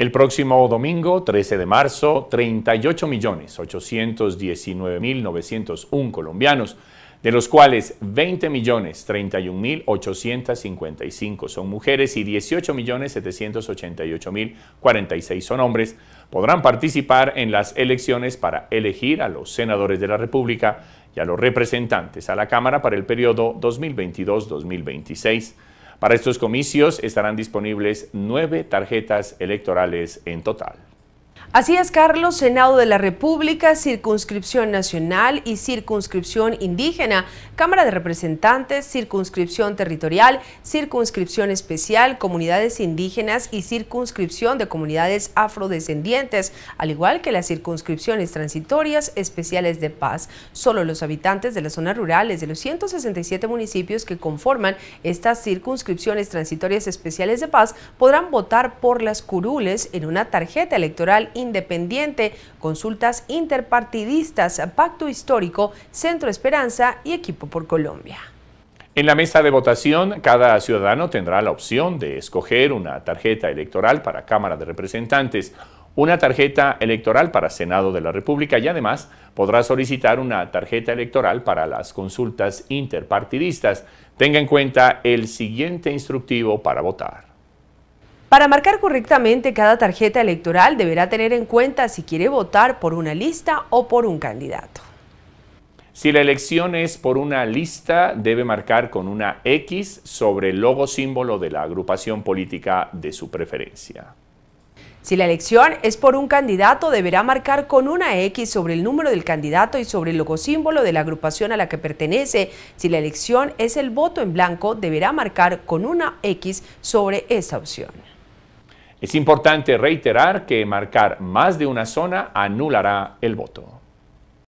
El próximo domingo, 13 de marzo, 38.819.901 colombianos, de los cuales 20.031.855 son mujeres y 18.788.046 son hombres, podrán participar en las elecciones para elegir a los senadores de la República y a los representantes a la Cámara para el periodo 2022-2026. Para estos comicios estarán disponibles nueve tarjetas electorales en total. Así es, Carlos, Senado de la República, Circunscripción Nacional y Circunscripción Indígena, Cámara de Representantes, Circunscripción Territorial, Circunscripción Especial, Comunidades Indígenas y Circunscripción de Comunidades Afrodescendientes, al igual que las circunscripciones transitorias especiales de paz. Solo los habitantes de las zonas rurales de los 167 municipios que conforman estas circunscripciones transitorias especiales de paz podrán votar por las curules en una tarjeta electoral Independiente, Consultas Interpartidistas, Pacto Histórico, Centro Esperanza y Equipo por Colombia. En la mesa de votación, cada ciudadano tendrá la opción de escoger una tarjeta electoral para Cámara de Representantes, una tarjeta electoral para Senado de la República y además podrá solicitar una tarjeta electoral para las consultas interpartidistas. Tenga en cuenta el siguiente instructivo para votar. Para marcar correctamente cada tarjeta electoral deberá tener en cuenta si quiere votar por una lista o por un candidato. Si la elección es por una lista, debe marcar con una X sobre el logo símbolo de la agrupación política de su preferencia. Si la elección es por un candidato, deberá marcar con una X sobre el número del candidato y sobre el logo símbolo de la agrupación a la que pertenece. Si la elección es el voto en blanco, deberá marcar con una X sobre esa opción. Es importante reiterar que marcar más de una zona anulará el voto.